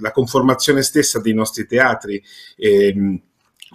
la conformazione stessa dei nostri teatri, ehm,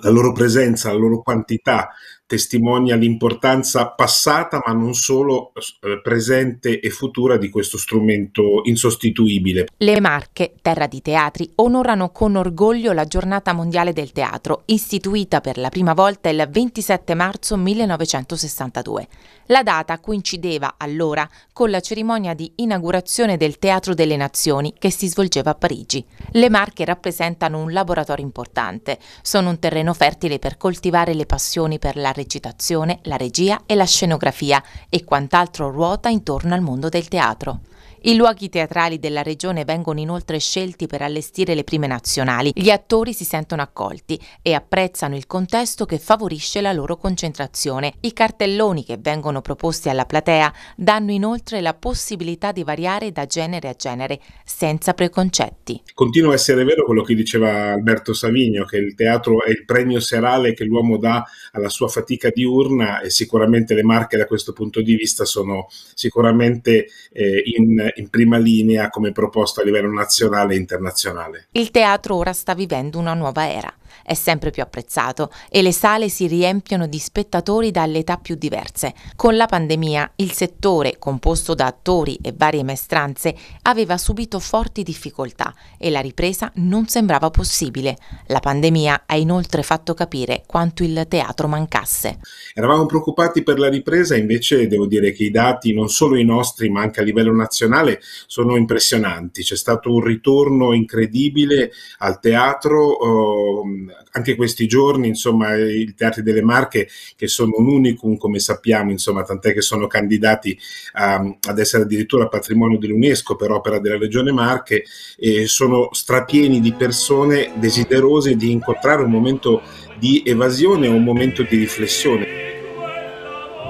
la loro presenza, la loro quantità, testimonia l'importanza passata, ma non solo eh, presente e futura di questo strumento insostituibile. Le Marche, terra di teatri, onorano con orgoglio la Giornata Mondiale del Teatro, istituita per la prima volta il 27 marzo 1962. La data coincideva allora con la cerimonia di inaugurazione del Teatro delle Nazioni che si svolgeva a Parigi. Le Marche rappresentano un laboratorio importante, sono un terreno fertile per coltivare le passioni per l'arte recitazione, la regia e la scenografia e quant'altro ruota intorno al mondo del teatro. I luoghi teatrali della regione vengono inoltre scelti per allestire le prime nazionali. Gli attori si sentono accolti e apprezzano il contesto che favorisce la loro concentrazione. I cartelloni che vengono proposti alla platea danno inoltre la possibilità di variare da genere a genere, senza preconcetti. Continua a essere vero quello che diceva Alberto Savigno, che il teatro è il premio serale che l'uomo dà alla sua fatica diurna e sicuramente le marche da questo punto di vista sono sicuramente eh, in, in prima linea come proposta a livello nazionale e internazionale. Il teatro ora sta vivendo una nuova era. È sempre più apprezzato e le sale si riempiono di spettatori dalle età più diverse. Con la pandemia il settore, composto da attori e varie maestranze, aveva subito forti difficoltà e la ripresa non sembrava possibile. La pandemia ha inoltre fatto capire quanto il teatro mancasse. Eravamo preoccupati per la ripresa, invece devo dire che i dati, non solo i nostri, ma anche a livello nazionale, sono impressionanti. C'è stato un ritorno incredibile al teatro. Eh, anche questi giorni, insomma, i teatri delle Marche, che sono un unicum, come sappiamo, insomma, tant'è che sono candidati a, ehm, ad essere addirittura patrimonio dell'UNESCO per opera della Regione Marche, e sono strapieni di persone desiderose di incontrare un momento di evasione o un momento di riflessione.